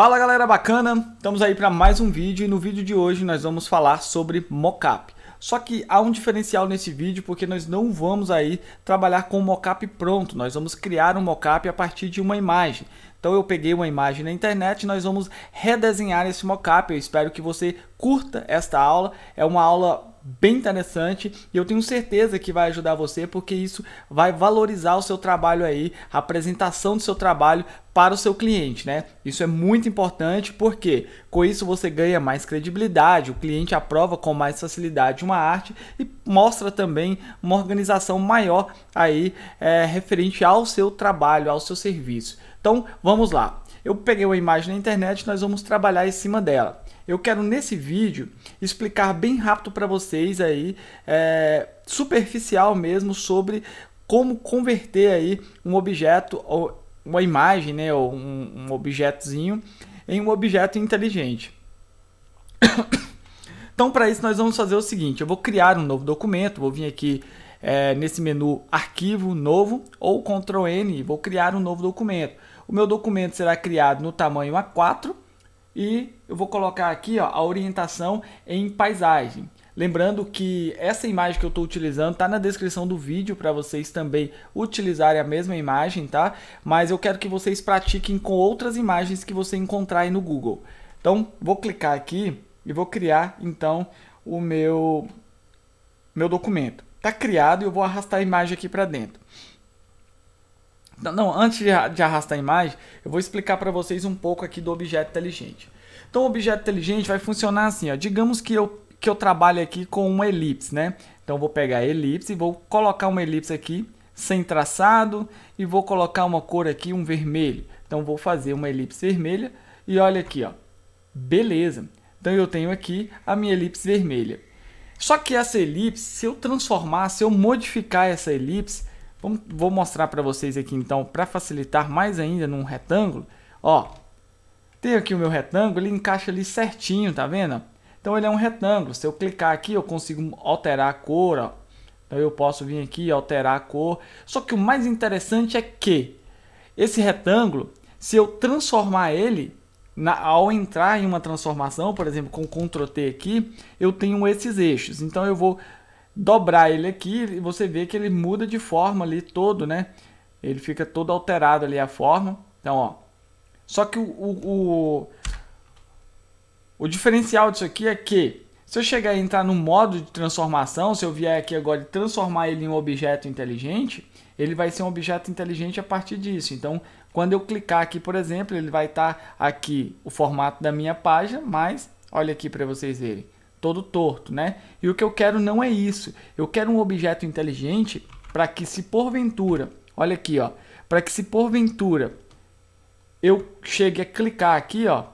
Fala galera bacana, estamos aí para mais um vídeo e no vídeo de hoje nós vamos falar sobre mockup. Só que há um diferencial nesse vídeo porque nós não vamos aí trabalhar com mockup pronto, nós vamos criar um mockup a partir de uma imagem. Então eu peguei uma imagem na internet, nós vamos redesenhar esse mockup. Eu espero que você curta esta aula. É uma aula bem interessante e eu tenho certeza que vai ajudar você porque isso vai valorizar o seu trabalho aí, a apresentação do seu trabalho para o seu cliente, né? Isso é muito importante porque com isso você ganha mais credibilidade, o cliente aprova com mais facilidade uma arte e mostra também uma organização maior aí é, referente ao seu trabalho, ao seu serviço. Então vamos lá. Eu peguei uma imagem na internet, nós vamos trabalhar em cima dela eu quero nesse vídeo explicar bem rápido para vocês aí, é, superficial mesmo, sobre como converter aí um objeto, ou uma imagem, né, ou um, um objetozinho, em um objeto inteligente. Então, para isso, nós vamos fazer o seguinte: eu vou criar um novo documento, vou vir aqui é, nesse menu Arquivo Novo ou Ctrl N, vou criar um novo documento. O meu documento será criado no tamanho A4 e eu vou colocar aqui ó, a orientação em paisagem. Lembrando que essa imagem que eu estou utilizando está na descrição do vídeo para vocês também utilizarem a mesma imagem, tá? Mas eu quero que vocês pratiquem com outras imagens que você encontrar aí no Google. Então, vou clicar aqui e vou criar então o meu meu documento. Está criado e eu vou arrastar a imagem aqui para dentro. Não, antes de arrastar a imagem, eu vou explicar para vocês um pouco aqui do objeto inteligente. Então, o objeto inteligente vai funcionar assim, ó. Digamos que eu, que eu trabalho aqui com uma elipse, né? Então, eu vou pegar a elipse e vou colocar uma elipse aqui sem traçado e vou colocar uma cor aqui, um vermelho. Então, vou fazer uma elipse vermelha e olha aqui, ó. Beleza. Então, eu tenho aqui a minha elipse vermelha. Só que essa elipse, se eu transformar, se eu modificar essa elipse, Vamos, vou mostrar para vocês aqui então, para facilitar mais ainda num retângulo. Ó, tenho aqui o meu retângulo, ele encaixa ali certinho, tá vendo? Então ele é um retângulo. Se eu clicar aqui, eu consigo alterar a cor, ó. Então eu posso vir aqui e alterar a cor. Só que o mais interessante é que esse retângulo, se eu transformar ele, na, ao entrar em uma transformação, por exemplo, com Ctrl T aqui, eu tenho esses eixos. Então eu vou dobrar ele aqui, você vê que ele muda de forma ali todo, né? Ele fica todo alterado ali a forma. Então, ó. Só que o, o, o, o diferencial disso aqui é que se eu chegar e entrar no modo de transformação, se eu vier aqui agora e transformar ele em um objeto inteligente, ele vai ser um objeto inteligente a partir disso. Então, quando eu clicar aqui, por exemplo, ele vai estar tá aqui o formato da minha página, mas olha aqui para vocês verem todo torto, né? E o que eu quero não é isso. Eu quero um objeto inteligente para que se porventura, olha aqui, ó, para que se porventura eu chegue a clicar aqui, ó,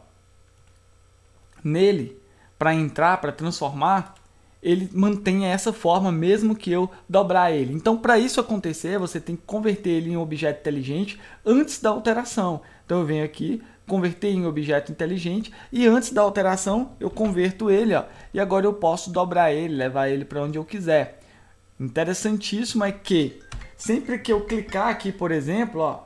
nele para entrar, para transformar, ele mantenha essa forma mesmo que eu dobrar ele. Então, para isso acontecer, você tem que converter ele em um objeto inteligente antes da alteração. Então, eu venho aqui, converter em objeto inteligente e antes da alteração eu converto ele ó, e agora eu posso dobrar ele, levar ele para onde eu quiser. Interessantíssimo é que sempre que eu clicar aqui, por exemplo, ó,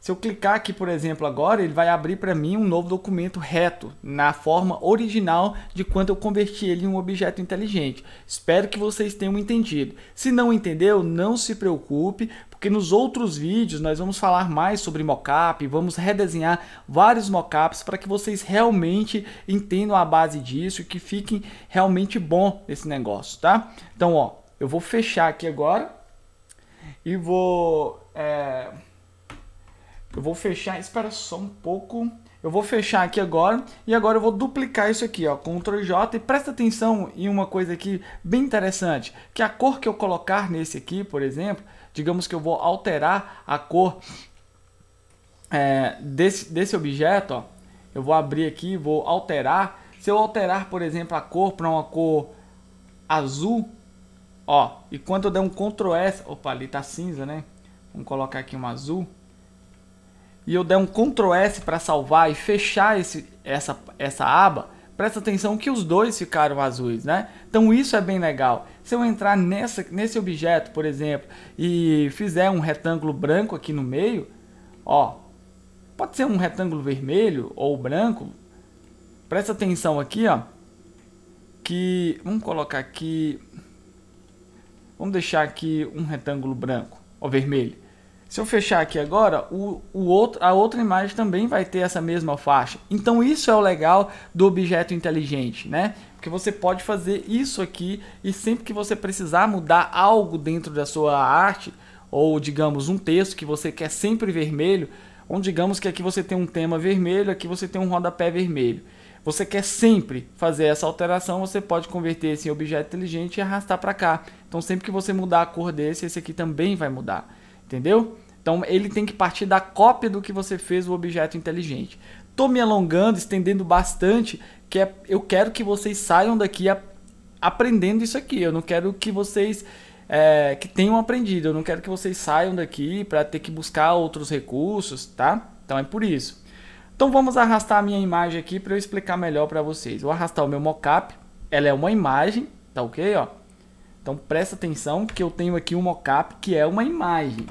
se eu clicar aqui, por exemplo, agora, ele vai abrir para mim um novo documento reto, na forma original de quando eu converti ele em um objeto inteligente. Espero que vocês tenham entendido. Se não entendeu, não se preocupe, porque nos outros vídeos nós vamos falar mais sobre mockup, vamos redesenhar vários mockups para que vocês realmente entendam a base disso e que fiquem realmente bom nesse negócio, tá? Então, ó, eu vou fechar aqui agora e vou... É... Eu vou fechar, espera só um pouco... Eu vou fechar aqui agora e agora eu vou duplicar isso aqui, ó, Ctrl J e presta atenção em uma coisa aqui bem interessante, que a cor que eu colocar nesse aqui, por exemplo, digamos que eu vou alterar a cor é, desse, desse objeto, ó. eu vou abrir aqui, vou alterar. Se eu alterar, por exemplo, a cor para uma cor azul, ó, e quando eu der um Ctrl S, opa, ali tá cinza, né? Vamos colocar aqui um azul. E eu der um Ctrl S para salvar e fechar esse, essa, essa aba, presta atenção que os dois ficaram azuis, né? Então isso é bem legal. Se eu entrar nessa, nesse objeto, por exemplo, e fizer um retângulo branco aqui no meio, ó, pode ser um retângulo vermelho ou branco. Presta atenção aqui, ó, que vamos colocar aqui, vamos deixar aqui um retângulo branco ou vermelho. Se eu fechar aqui agora, o, o outro, a outra imagem também vai ter essa mesma faixa. Então isso é o legal do objeto inteligente, né? Porque você pode fazer isso aqui e sempre que você precisar mudar algo dentro da sua arte, ou digamos um texto que você quer sempre vermelho, ou digamos que aqui você tem um tema vermelho, aqui você tem um rodapé vermelho. Você quer sempre fazer essa alteração, você pode converter esse em objeto inteligente e arrastar para cá. Então sempre que você mudar a cor desse, esse aqui também vai mudar. Entendeu? Então ele tem que partir da cópia do que você fez o objeto inteligente. Tô me alongando, estendendo bastante, que é, eu quero que vocês saiam daqui a, aprendendo isso aqui. Eu não quero que vocês é, que tenham aprendido. Eu não quero que vocês saiam daqui para ter que buscar outros recursos, tá? Então é por isso. Então vamos arrastar a minha imagem aqui para eu explicar melhor para vocês. Vou arrastar o meu mockup. Ela é uma imagem, tá ok? Ó. Então presta atenção que eu tenho aqui um mockup que é uma imagem.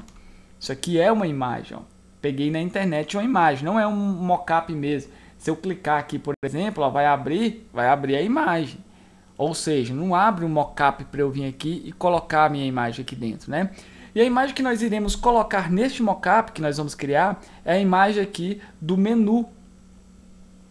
Isso aqui é uma imagem. Ó. Peguei na internet uma imagem, não é um mockup mesmo. Se eu clicar aqui, por exemplo, ó, vai abrir, vai abrir a imagem. Ou seja, não abre um mockup para eu vir aqui e colocar a minha imagem aqui dentro, né? E a imagem que nós iremos colocar neste mockup que nós vamos criar é a imagem aqui do menu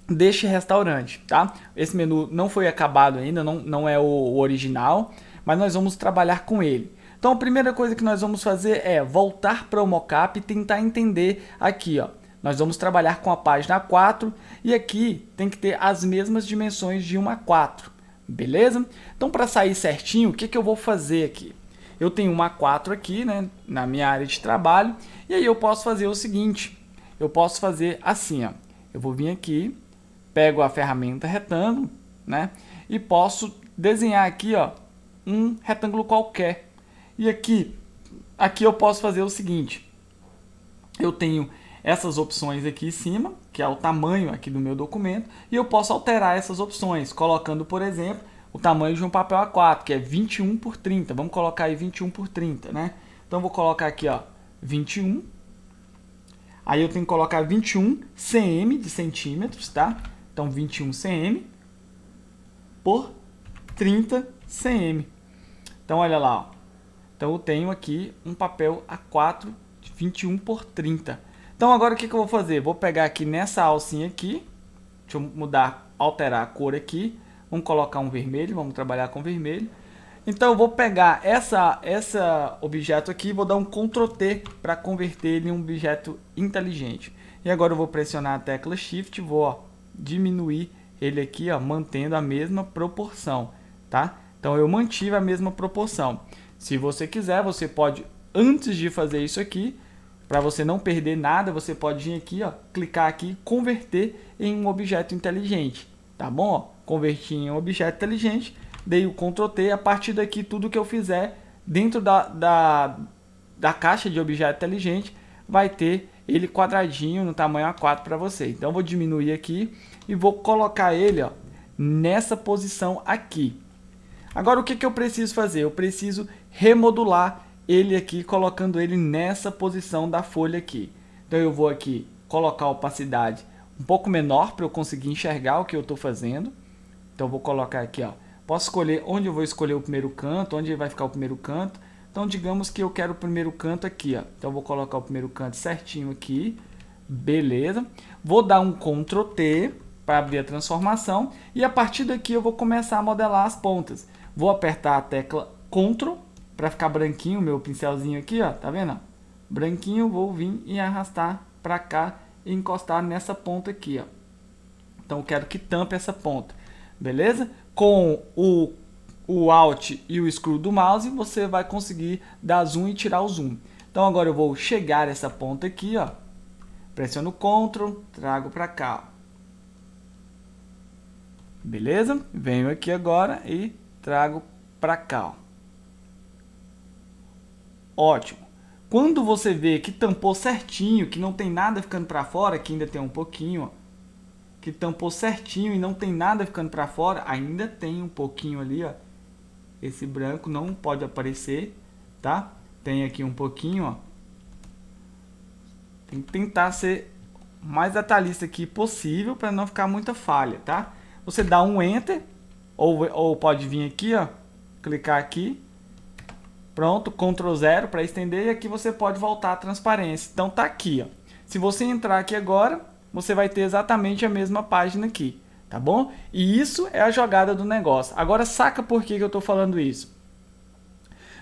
deste restaurante, tá? Esse menu não foi acabado ainda, não, não é o, o original, mas nós vamos trabalhar com ele. Então a primeira coisa que nós vamos fazer é voltar para o mockup e tentar entender aqui, ó. Nós vamos trabalhar com a página 4 e aqui tem que ter as mesmas dimensões de uma 4, beleza? Então para sair certinho, o que, que eu vou fazer aqui? Eu tenho uma 4 aqui, né, na minha área de trabalho, e aí eu posso fazer o seguinte, eu posso fazer assim, ó. Eu vou vir aqui, pego a ferramenta retângulo, né, e posso desenhar aqui, ó, um retângulo qualquer, e aqui, aqui eu posso fazer o seguinte. Eu tenho essas opções aqui em cima, que é o tamanho aqui do meu documento, e eu posso alterar essas opções, colocando, por exemplo, o tamanho de um papel A4, que é 21 por 30. Vamos colocar aí 21 por 30, né? Então vou colocar aqui, ó, 21. Aí eu tenho que colocar 21 cm de centímetros, tá? Então 21 cm por 30 cm. Então olha lá, ó. Então eu tenho aqui um papel A4 de 21 por 30. Então agora o que, que eu vou fazer? Vou pegar aqui nessa alcinha aqui, deixa eu mudar, alterar a cor aqui, vamos colocar um vermelho, vamos trabalhar com vermelho. Então eu vou pegar essa, essa objeto aqui e vou dar um Ctrl T para converter ele em um objeto inteligente. E agora eu vou pressionar a tecla Shift, vou ó, diminuir ele aqui, ó, mantendo a mesma proporção, tá? Então eu mantive a mesma proporção. Se você quiser, você pode, antes de fazer isso aqui, para você não perder nada, você pode vir aqui, ó, clicar aqui, converter em um objeto inteligente, tá bom? Ó, converti em um objeto inteligente, dei o Ctrl T, a partir daqui tudo que eu fizer dentro da, da, da caixa de objeto inteligente vai ter ele quadradinho no tamanho A4 para você. Então vou diminuir aqui e vou colocar ele ó, nessa posição aqui. Agora o que, que eu preciso fazer? Eu preciso remodular ele aqui, colocando ele nessa posição da folha aqui. Então eu vou aqui colocar a opacidade um pouco menor para eu conseguir enxergar o que eu estou fazendo. Então vou colocar aqui, ó. Posso escolher onde eu vou escolher o primeiro canto, onde vai ficar o primeiro canto. Então digamos que eu quero o primeiro canto aqui, ó. Então vou colocar o primeiro canto certinho aqui. Beleza. Vou dar um Ctrl T para abrir a transformação e a partir daqui eu vou começar a modelar as pontas. Vou apertar a tecla Ctrl para ficar branquinho meu pincelzinho aqui, ó, tá vendo? Branquinho, vou vir e arrastar para cá e encostar nessa ponta aqui, ó. Então eu quero que tampe essa ponta, beleza? Com o, o Alt e o Screw do mouse, você vai conseguir dar zoom e tirar o zoom. Então agora eu vou chegar essa ponta aqui, ó. Pressiono Ctrl, trago para cá, ó. Beleza? Venho aqui agora e trago para cá, ó ótimo. Quando você vê que tampou certinho, que não tem nada ficando para fora, que ainda tem um pouquinho, ó, que tampou certinho e não tem nada ficando para fora, ainda tem um pouquinho ali, ó. Esse branco não pode aparecer, tá? Tem aqui um pouquinho, ó. Tem que tentar ser mais detalhista aqui possível para não ficar muita falha, tá? Você dá um enter ou, ou pode vir aqui, ó, clicar aqui Pronto, Ctrl 0 para estender e aqui você pode voltar à transparência. Então tá aqui, ó. Se você entrar aqui agora, você vai ter exatamente a mesma página aqui, tá bom? E isso é a jogada do negócio. Agora saca por que, que eu estou falando isso.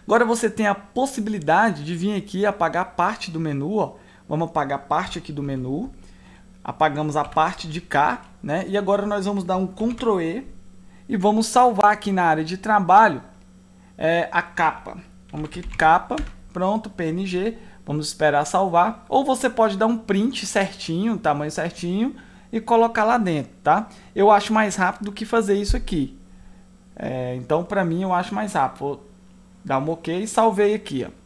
Agora você tem a possibilidade de vir aqui apagar parte do menu, ó. Vamos apagar parte aqui do menu. Apagamos a parte de cá, né? E agora nós vamos dar um Ctrl E e vamos salvar aqui na área de trabalho é, a capa. Vamos aqui, capa, pronto, PNG. Vamos esperar salvar. Ou você pode dar um print certinho, tamanho certinho, e colocar lá dentro, tá? Eu acho mais rápido do que fazer isso aqui. É, então, para mim, eu acho mais rápido. Vou dar um OK e salvei aqui, ó.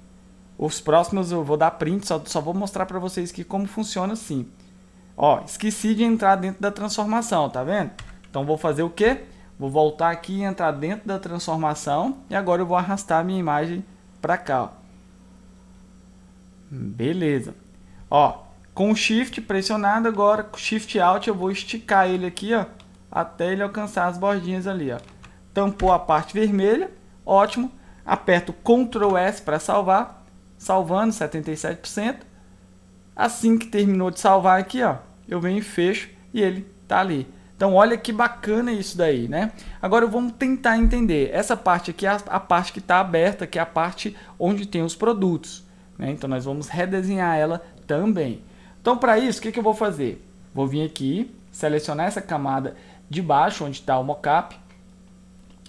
Os próximos eu vou dar print, só, só vou mostrar para vocês aqui como funciona assim. Ó, esqueci de entrar dentro da transformação, tá vendo? Então vou fazer o quê? Vou voltar aqui e entrar dentro da transformação e agora eu vou arrastar a minha imagem para cá, ó. Beleza. Ó, com o shift pressionado agora, shift alt, eu vou esticar ele aqui, ó, até ele alcançar as bordinhas ali, ó. Tampou a parte vermelha, ótimo. Aperto Ctrl S para salvar, salvando 77%. Assim que terminou de salvar aqui, ó, eu venho e fecho e ele tá ali. Então olha que bacana isso daí, né? Agora vamos tentar entender. Essa parte aqui é a, parte que está aberta, que é a parte onde tem os produtos. Né? Então nós vamos redesenhar ela também. Então para isso, o que, que eu vou fazer? Vou vir aqui, selecionar essa camada de baixo, onde está o mockup,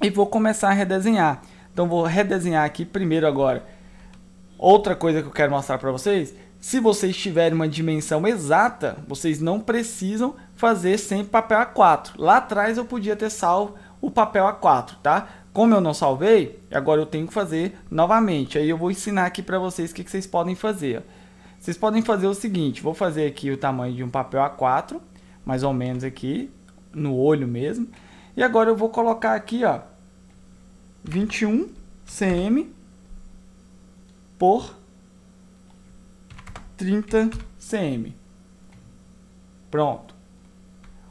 e vou começar a redesenhar. Então vou redesenhar aqui primeiro agora. Outra coisa que eu quero mostrar para vocês se vocês tiverem uma dimensão exata, vocês não precisam fazer sempre papel A4. Lá atrás eu podia ter salvo o papel A4, tá? Como eu não salvei, agora eu tenho que fazer novamente. Aí eu vou ensinar aqui para vocês o que, que, vocês podem fazer. Vocês podem fazer o seguinte, vou fazer aqui o tamanho de um papel A4, mais ou menos aqui, no olho mesmo. E agora eu vou colocar aqui, ó, 21 cm por 30 cm. Pronto.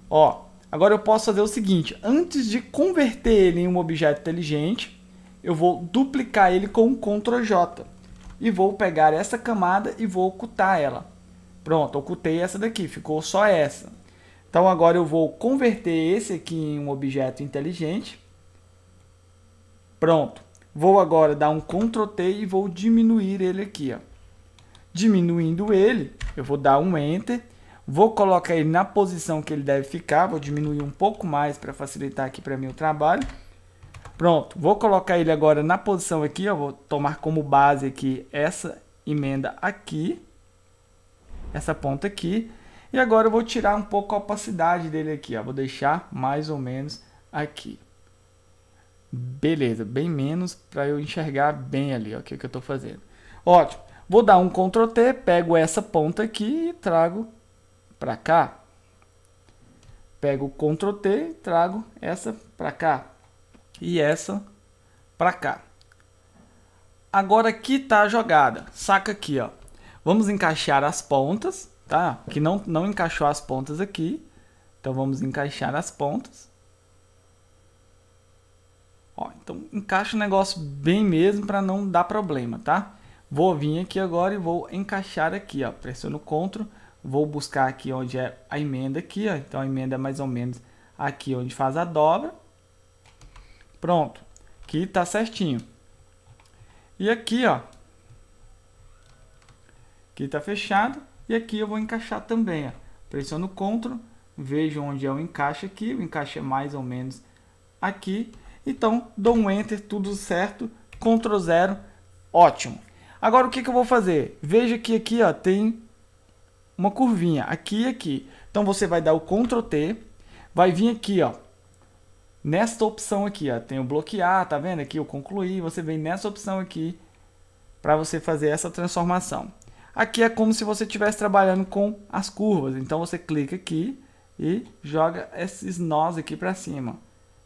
Ó, agora eu posso fazer o seguinte, antes de converter ele em um objeto inteligente, eu vou duplicar ele com Ctrl J e vou pegar essa camada e vou ocultar ela. Pronto, ocultei essa daqui, ficou só essa. Então agora eu vou converter esse aqui em um objeto inteligente. Pronto. Vou agora dar um Ctrl T e vou diminuir ele aqui, ó. Diminuindo ele, eu vou dar um Enter, vou colocar ele na posição que ele deve ficar, vou diminuir um pouco mais para facilitar aqui para mim o trabalho. Pronto, vou colocar ele agora na posição aqui, ó, vou tomar como base aqui essa emenda aqui, essa ponta aqui. E agora eu vou tirar um pouco a opacidade dele aqui, ó, vou deixar mais ou menos aqui. Beleza, bem menos para eu enxergar bem ali ó, o que, que eu estou fazendo. Ótimo, Vou dar um Ctrl T, pego essa ponta aqui e trago para cá. Pego Ctrl T trago essa para cá. E essa para cá. Agora aqui tá a jogada. Saca aqui, ó. Vamos encaixar as pontas, tá? Que não, não encaixou as pontas aqui. Então vamos encaixar as pontas. Ó, então encaixa o negócio bem mesmo para não dar problema, tá? Vou vir aqui agora e vou encaixar aqui, ó, pressiono Ctrl, vou buscar aqui onde é a emenda aqui, ó, então a emenda é mais ou menos aqui onde faz a dobra. Pronto, aqui tá certinho. E aqui, ó, aqui tá fechado e aqui eu vou encaixar também, ó. Pressiono Ctrl, vejo onde é o encaixe aqui, o encaixe é mais ou menos aqui. Então, dou um Enter, tudo certo, Ctrl 0, ótimo. Agora o que, que eu vou fazer? Veja que aqui ó, tem uma curvinha, aqui e aqui. Então você vai dar o Ctrl T, vai vir aqui ó, nesta opção aqui, ó, tem o bloquear, tá vendo aqui, o concluir, você vem nessa opção aqui para você fazer essa transformação. Aqui é como se você estivesse trabalhando com as curvas, então você clica aqui e joga esses nós aqui para cima,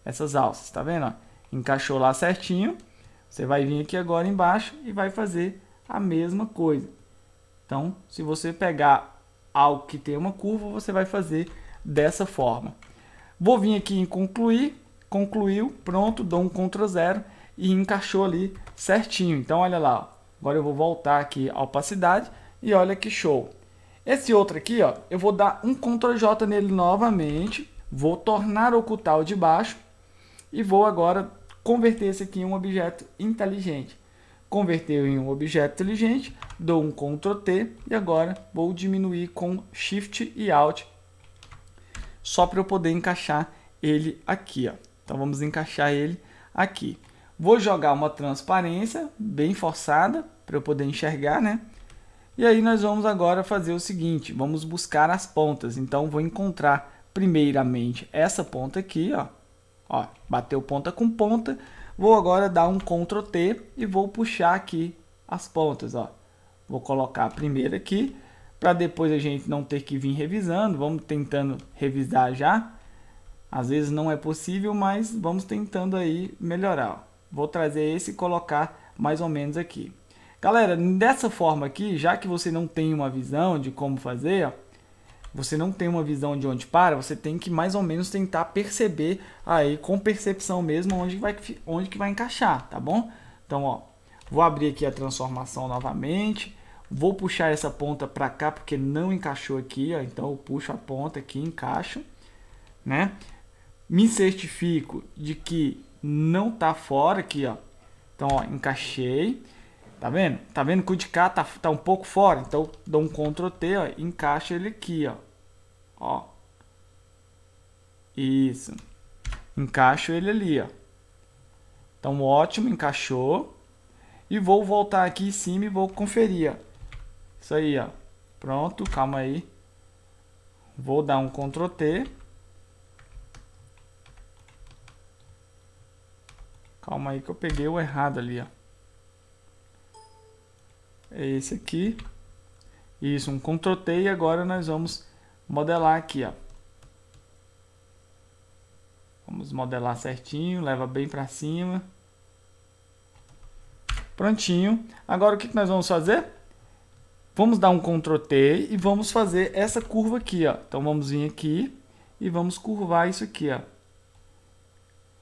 essas alças, tá vendo? Encaixou lá certinho, você vai vir aqui agora embaixo e vai fazer a mesma coisa. Então, se você pegar algo que tem uma curva, você vai fazer dessa forma. Vou vir aqui em concluir, concluiu, pronto, dou um CTRL zero e encaixou ali certinho. Então, olha lá, agora eu vou voltar aqui à opacidade e olha que show. Esse outro aqui, ó, eu vou dar um Ctrl J nele novamente, vou tornar ocultar o de baixo e vou agora converter esse aqui em um objeto inteligente. Converteu em um objeto inteligente, dou um Ctrl T e agora vou diminuir com Shift e Alt só para eu poder encaixar ele aqui. Ó. Então vamos encaixar ele aqui. Vou jogar uma transparência bem forçada para eu poder enxergar, né? E aí nós vamos agora fazer o seguinte, vamos buscar as pontas. Então vou encontrar primeiramente essa ponta aqui, ó. Ó, bateu ponta com ponta. Vou agora dar um Ctrl T e vou puxar aqui as pontas, ó. Vou colocar a primeira aqui, para depois a gente não ter que vir revisando. Vamos tentando revisar já. Às vezes não é possível, mas vamos tentando aí melhorar. Vou trazer esse e colocar mais ou menos aqui. Galera, dessa forma aqui, já que você não tem uma visão de como fazer, ó, você não tem uma visão de onde para, você tem que mais ou menos tentar perceber aí com percepção mesmo onde vai onde que vai encaixar, tá bom? Então, ó, vou abrir aqui a transformação novamente, vou puxar essa ponta para cá porque não encaixou aqui, ó, então eu puxo a ponta aqui, encaixo, né? Me certifico de que não tá fora aqui, ó. Então, ó, encaixei. Tá vendo? Tá vendo que o de cá tá, tá um pouco fora. Então, dou um Ctrl T, ó, encaixa ele aqui, ó. Ó. Isso. Encaixo ele ali, ó. Então, ótimo, encaixou. E vou voltar aqui em cima e vou conferir, ó. Isso aí, ó. Pronto, calma aí. Vou dar um Ctrl T. Calma aí que eu peguei o errado ali, ó é esse aqui. Isso, um Ctrl T e agora nós vamos modelar aqui, ó. Vamos modelar certinho, leva bem para cima. Prontinho. Agora o que nós vamos fazer? Vamos dar um Ctrl T e vamos fazer essa curva aqui, ó. Então vamos vir aqui e vamos curvar isso aqui, ó.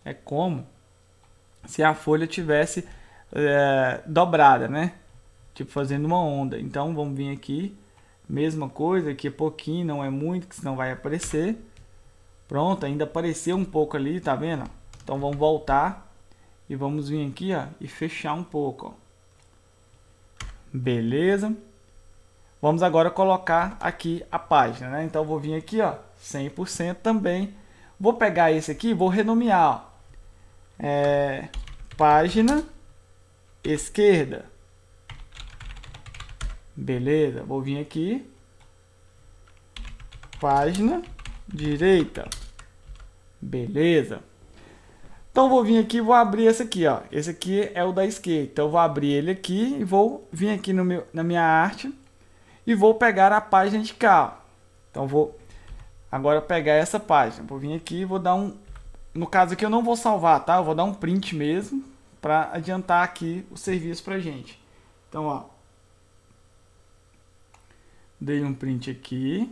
É como se a folha tivesse é, dobrada, né? tipo fazendo uma onda. Então vamos vir aqui, mesma coisa, que é pouquinho, não é muito, que senão vai aparecer. Pronto, ainda apareceu um pouco ali, tá vendo? Então vamos voltar e vamos vir aqui, ó, e fechar um pouco, ó. Beleza. Vamos agora colocar aqui a página, né? Então vou vir aqui, ó, 100% também. Vou pegar esse aqui, vou renomear, ó. É, página esquerda. Beleza, vou vir aqui. Página direita. Beleza. Então vou vir aqui e vou abrir esse aqui, ó. Esse aqui é o da esquerda. Então vou abrir ele aqui e vou vir aqui no meu, na minha arte e vou pegar a página de cá. Ó. Então vou agora pegar essa página. Vou vir aqui e vou dar um no caso aqui eu não vou salvar, tá? Eu vou dar um print mesmo para adiantar aqui o serviço pra gente. Então, ó, Dei um print aqui.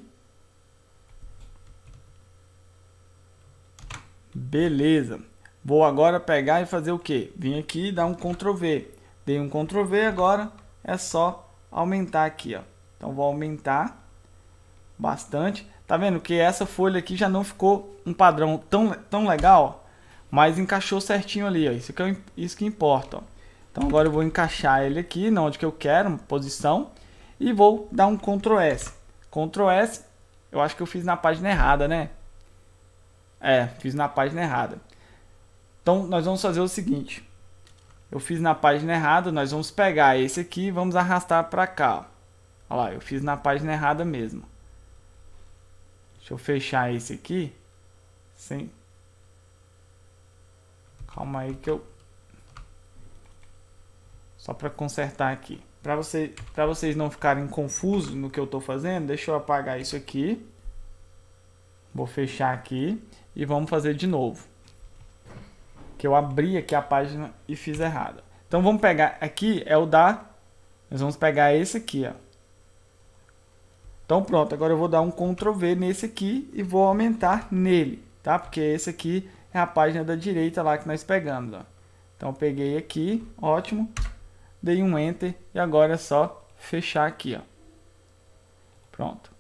Beleza. Vou agora pegar e fazer o que? Vim aqui e dar um Ctrl V. Dei um Ctrl V agora. É só aumentar aqui, ó. Então vou aumentar bastante. Tá vendo que essa folha aqui já não ficou um padrão tão, tão legal, ó, mas encaixou certinho ali, ó. Isso que, é, isso que importa, ó. Então agora eu vou encaixar ele aqui, na onde que eu quero, posição e vou dar um Ctrl S. Ctrl S, eu acho que eu fiz na página errada, né? É, fiz na página errada. Então, nós vamos fazer o seguinte. Eu fiz na página errada, nós vamos pegar esse aqui e vamos arrastar para cá. Olha lá, eu fiz na página errada mesmo. Deixa eu fechar esse aqui. Sim. Calma aí que eu só para consertar aqui. Para você, para vocês não ficarem confusos no que eu estou fazendo, deixa eu apagar isso aqui. Vou fechar aqui e vamos fazer de novo. Que eu abri aqui a página e fiz errado. Então vamos pegar aqui, é o da... Nós vamos pegar esse aqui, ó. Então pronto, agora eu vou dar um Ctrl V nesse aqui e vou aumentar nele, tá? Porque esse aqui é a página da direita lá que nós pegamos, ó. Então peguei aqui, ótimo dei um enter e agora é só fechar aqui, ó. Pronto.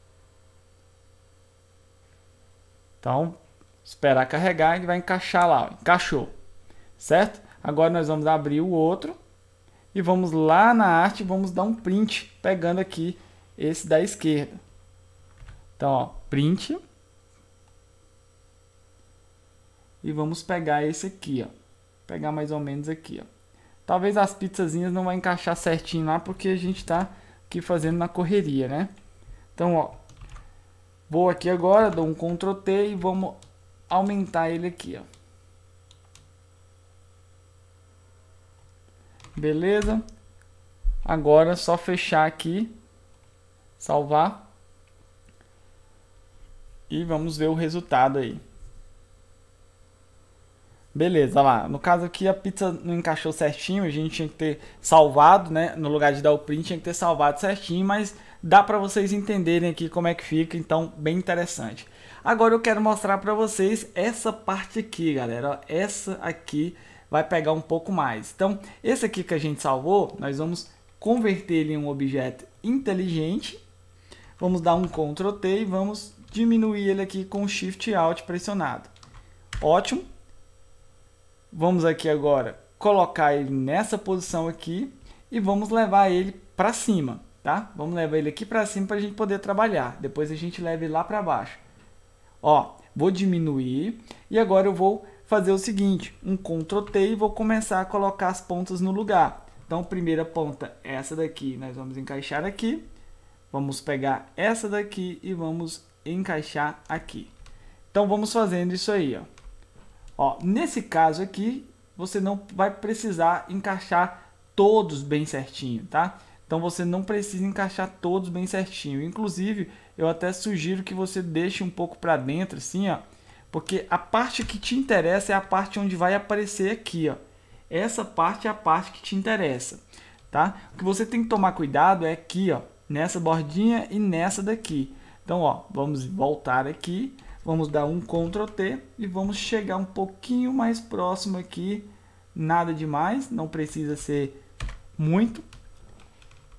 Então, esperar carregar e vai encaixar lá, ó. encaixou. Certo? Agora nós vamos abrir o outro e vamos lá na arte, vamos dar um print pegando aqui esse da esquerda. Então, ó, print e vamos pegar esse aqui, ó. Pegar mais ou menos aqui, ó. Talvez as pizzazinhas não vai encaixar certinho lá, porque a gente tá aqui fazendo na correria, né? Então, ó, vou aqui agora, dou um Ctrl T e vamos aumentar ele aqui, ó. Beleza? Agora é só fechar aqui, salvar. E vamos ver o resultado aí. Beleza, lá. No caso aqui a pizza não encaixou certinho, a gente tinha que ter salvado, né? No lugar de dar o print, tinha que ter salvado certinho, mas dá para vocês entenderem aqui como é que fica, então bem interessante. Agora eu quero mostrar para vocês essa parte aqui, galera. Essa aqui vai pegar um pouco mais. Então, esse aqui que a gente salvou, nós vamos converter ele em um objeto inteligente. Vamos dar um Ctrl T e vamos diminuir ele aqui com Shift Alt pressionado. Ótimo. Vamos aqui agora colocar ele nessa posição aqui e vamos levar ele para cima, tá? Vamos levar ele aqui para cima para a gente poder trabalhar. Depois a gente leva ele lá para baixo. Ó, vou diminuir e agora eu vou fazer o seguinte, um Ctrl T e vou começar a colocar as pontas no lugar. Então, primeira ponta, essa daqui, nós vamos encaixar aqui. Vamos pegar essa daqui e vamos encaixar aqui. Então, vamos fazendo isso aí, ó. Ó, nesse caso aqui, você não vai precisar encaixar todos bem certinho, tá? Então você não precisa encaixar todos bem certinho. Inclusive, eu até sugiro que você deixe um pouco para dentro assim, ó, porque a parte que te interessa é a parte onde vai aparecer aqui, ó. Essa parte é a parte que te interessa, tá? O que você tem que tomar cuidado é aqui, ó, nessa bordinha e nessa daqui. Então, ó, vamos voltar aqui. Vamos dar um Ctrl T e vamos chegar um pouquinho mais próximo aqui. Nada demais, não precisa ser muito.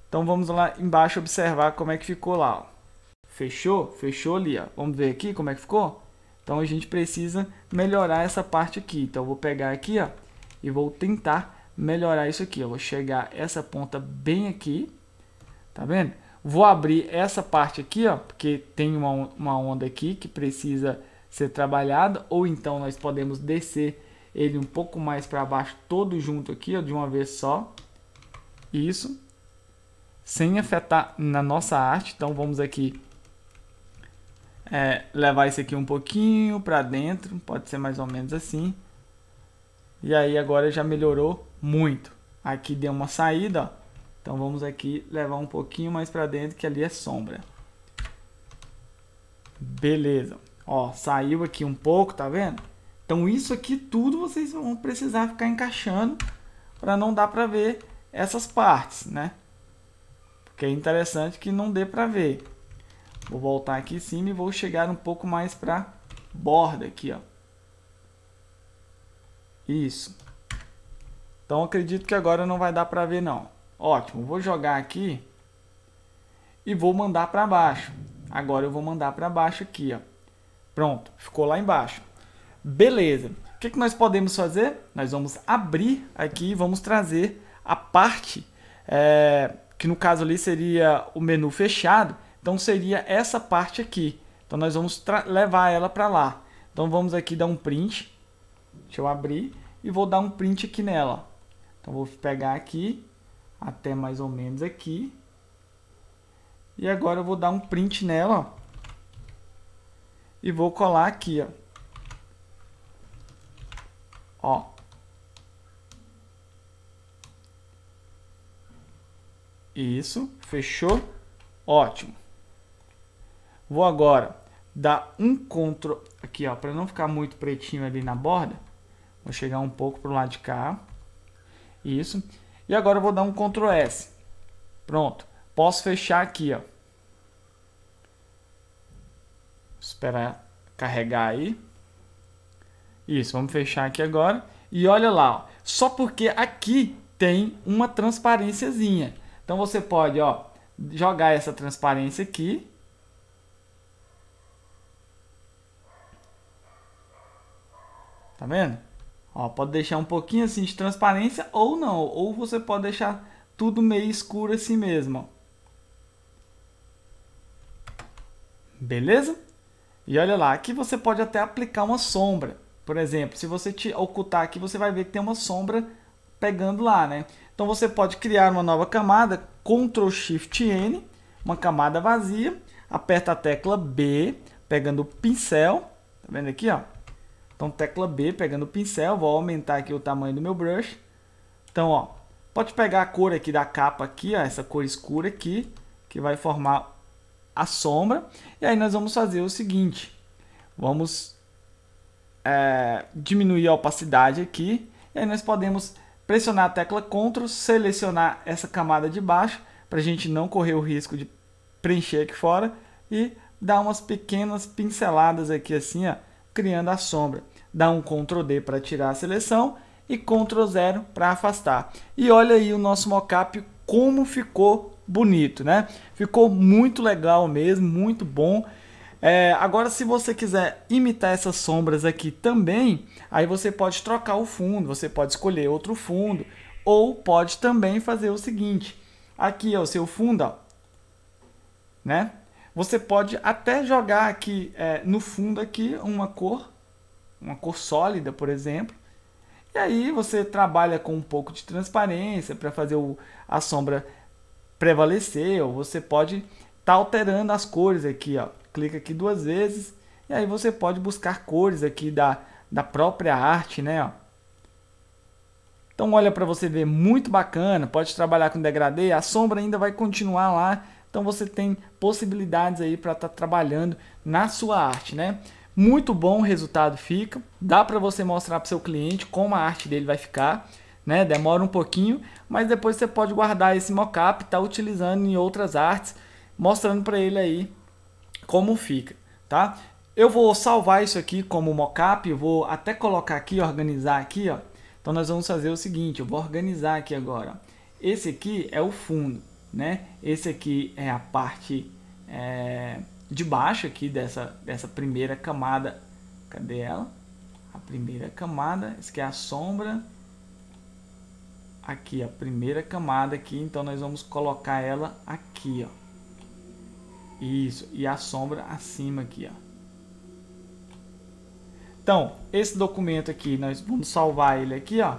Então vamos lá embaixo observar como é que ficou lá. Ó. Fechou? Fechou ali. Ó. Vamos ver aqui como é que ficou? Então a gente precisa melhorar essa parte aqui. Então eu vou pegar aqui ó, e vou tentar melhorar isso aqui. Eu vou chegar essa ponta bem aqui. Tá vendo? Vou abrir essa parte aqui, ó, porque tem uma, uma onda aqui que precisa ser trabalhada, ou então nós podemos descer ele um pouco mais para baixo todo junto aqui, ó, de uma vez só. Isso. Sem afetar na nossa arte. Então vamos aqui é, levar isso aqui um pouquinho para dentro, pode ser mais ou menos assim. E aí agora já melhorou muito. Aqui deu uma saída, ó. Então vamos aqui levar um pouquinho mais para dentro, que ali é sombra. Beleza. Ó, saiu aqui um pouco, tá vendo? Então isso aqui tudo vocês vão precisar ficar encaixando para não dar para ver essas partes, né? Porque é interessante que não dê para ver. Vou voltar aqui em cima e vou chegar um pouco mais para borda aqui, ó. Isso. Então acredito que agora não vai dar para ver não. Ótimo, vou jogar aqui e vou mandar para baixo. Agora eu vou mandar para baixo aqui, ó. Pronto, ficou lá embaixo. Beleza. O que, que nós podemos fazer? Nós vamos abrir aqui e vamos trazer a parte, é, que no caso ali seria o menu fechado. Então seria essa parte aqui. Então nós vamos levar ela para lá. Então vamos aqui dar um print. Deixa eu abrir e vou dar um print aqui nela. Então vou pegar aqui até mais ou menos aqui. E agora eu vou dar um print nela, ó. E vou colar aqui, ó. Ó. Isso, fechou. Ótimo. Vou agora dar um control aqui, ó, para não ficar muito pretinho ali na borda. Vou chegar um pouco pro lado de cá. Isso. E agora eu vou dar um Ctrl S. Pronto. Posso fechar aqui, ó. Esperar carregar aí. Isso, vamos fechar aqui agora. E olha lá, ó. só porque aqui tem uma transparênciazinha. Então você pode ó, jogar essa transparência aqui. Tá vendo? Ó, pode deixar um pouquinho assim de transparência ou não, ou você pode deixar tudo meio escuro assim mesmo. Beleza? E olha lá, aqui você pode até aplicar uma sombra. Por exemplo, se você te ocultar aqui, você vai ver que tem uma sombra pegando lá, né? Então você pode criar uma nova camada, Ctrl Shift N, uma camada vazia, aperta a tecla B, pegando o pincel, tá vendo aqui, ó? Então, tecla B, pegando o pincel, vou aumentar aqui o tamanho do meu brush. Então, ó, pode pegar a cor aqui da capa aqui, ó, essa cor escura aqui, que vai formar a sombra. E aí nós vamos fazer o seguinte, vamos é, diminuir a opacidade aqui. E aí nós podemos pressionar a tecla CTRL, selecionar essa camada de baixo, para a gente não correr o risco de preencher aqui fora. E dar umas pequenas pinceladas aqui assim, ó criando a sombra. Dá um Ctrl D para tirar a seleção e Ctrl 0 para afastar. E olha aí o nosso mockup como ficou bonito, né? Ficou muito legal mesmo, muito bom. É, agora, se você quiser imitar essas sombras aqui também, aí você pode trocar o fundo, você pode escolher outro fundo, ou pode também fazer o seguinte: aqui é o seu fundo, ó, né? Você pode até jogar aqui é, no fundo aqui uma cor, uma cor sólida, por exemplo. E aí você trabalha com um pouco de transparência para fazer o, a sombra prevalecer. Ou você pode estar tá alterando as cores aqui, ó. Clica aqui duas vezes e aí você pode buscar cores aqui da, da própria arte, né? Ó. Então olha para você ver, muito bacana, pode trabalhar com degradê, a sombra ainda vai continuar lá então você tem possibilidades aí para estar tá trabalhando na sua arte, né? Muito bom o resultado fica. Dá para você mostrar para seu cliente como a arte dele vai ficar, né? Demora um pouquinho, mas depois você pode guardar esse mockup e tá utilizando em outras artes, mostrando para ele aí como fica, tá? Eu vou salvar isso aqui como mockup, vou até colocar aqui, organizar aqui, ó. Então nós vamos fazer o seguinte, eu vou organizar aqui agora. Esse aqui é o fundo né? Esse aqui é a parte é, de baixo aqui dessa, dessa primeira camada. Cadê ela? A primeira camada, isso aqui é a sombra. Aqui a primeira camada aqui, então nós vamos colocar ela aqui, ó. Isso, e a sombra acima aqui, ó. Então, esse documento aqui, nós vamos salvar ele aqui, ó.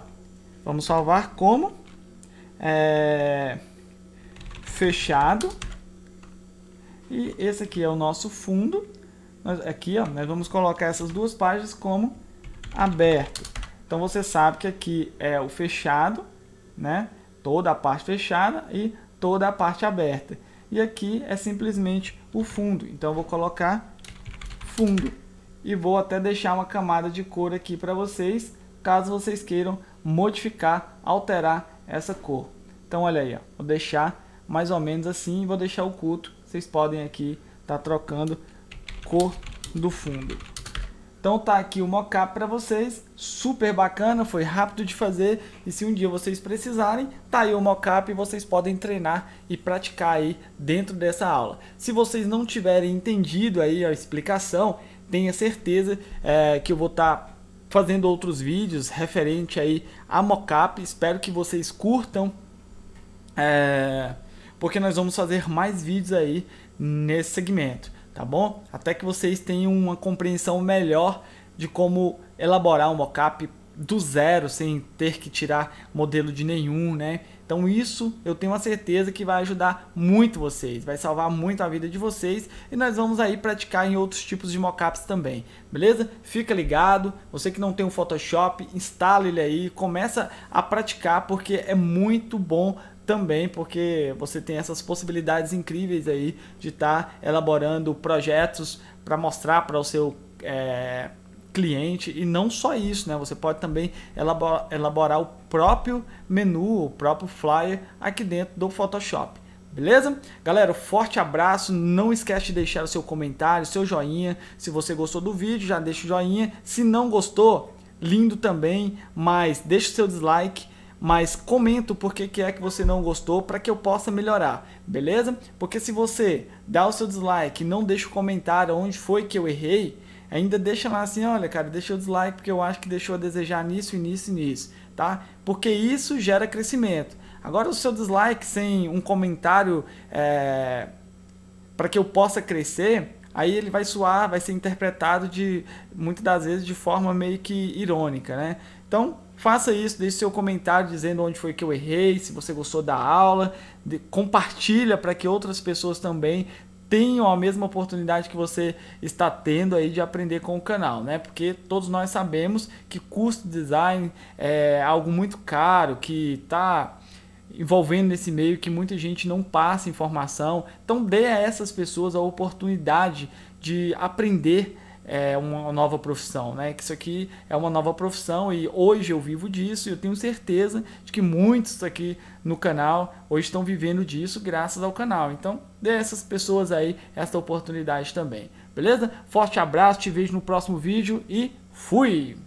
Vamos salvar como? É fechado. E esse aqui é o nosso fundo. Nós, aqui, ó, nós vamos colocar essas duas páginas como aberto. Então, você sabe que aqui é o fechado, né? Toda a parte fechada e toda a parte aberta. E aqui é simplesmente o fundo. Então, eu vou colocar fundo. E vou até deixar uma camada de cor aqui para vocês, caso vocês queiram modificar, alterar essa cor. Então, olha aí, ó, vou deixar mais ou menos assim. Vou deixar o culto. Vocês podem aqui tá trocando cor do fundo. Então tá aqui o mockup para vocês, super bacana, foi rápido de fazer e se um dia vocês precisarem, tá aí o mockup e vocês podem treinar e praticar aí dentro dessa aula. Se vocês não tiverem entendido aí a explicação, tenha certeza é, que eu vou estar tá fazendo outros vídeos referente aí a mockup. Espero que vocês curtam. É porque nós vamos fazer mais vídeos aí nesse segmento, tá bom? Até que vocês tenham uma compreensão melhor de como elaborar um mockup do zero, sem ter que tirar modelo de nenhum, né? Então isso eu tenho a certeza que vai ajudar muito vocês, vai salvar muito a vida de vocês e nós vamos aí praticar em outros tipos de mockups também, beleza? Fica ligado, você que não tem o um Photoshop, instala ele aí, começa a praticar porque é muito bom também, porque você tem essas possibilidades incríveis aí de estar tá elaborando projetos para mostrar para o seu é, cliente e não só isso, né? Você pode também elaborar, elaborar o próprio menu, o próprio flyer aqui dentro do Photoshop. Beleza? Galera, forte abraço. Não esquece de deixar o seu comentário, seu joinha. Se você gostou do vídeo, já deixa o joinha. Se não gostou, lindo também, mas deixa o seu dislike mas comenta por que, que é que você não gostou para que eu possa melhorar, beleza? Porque se você dá o seu dislike e não deixa o comentário onde foi que eu errei, ainda deixa lá assim, olha cara, deixa o dislike porque eu acho que deixou a desejar nisso e nisso e nisso, tá? Porque isso gera crescimento. Agora o seu dislike sem um comentário é, para que eu possa crescer, aí ele vai soar, vai ser interpretado de muitas das vezes de forma meio que irônica, né? Então Faça isso, deixe seu comentário dizendo onde foi que eu errei, se você gostou da aula, de, compartilha para que outras pessoas também tenham a mesma oportunidade que você está tendo aí de aprender com o canal, né? Porque todos nós sabemos que custo design é algo muito caro, que está envolvendo nesse meio que muita gente não passa informação. Então dê a essas pessoas a oportunidade de aprender é uma nova profissão, né? Que isso aqui é uma nova profissão e hoje eu vivo disso e eu tenho certeza de que muitos tá aqui no canal hoje estão vivendo disso graças ao canal. Então, dê essas pessoas aí esta oportunidade também. Beleza? Forte abraço, te vejo no próximo vídeo e fui!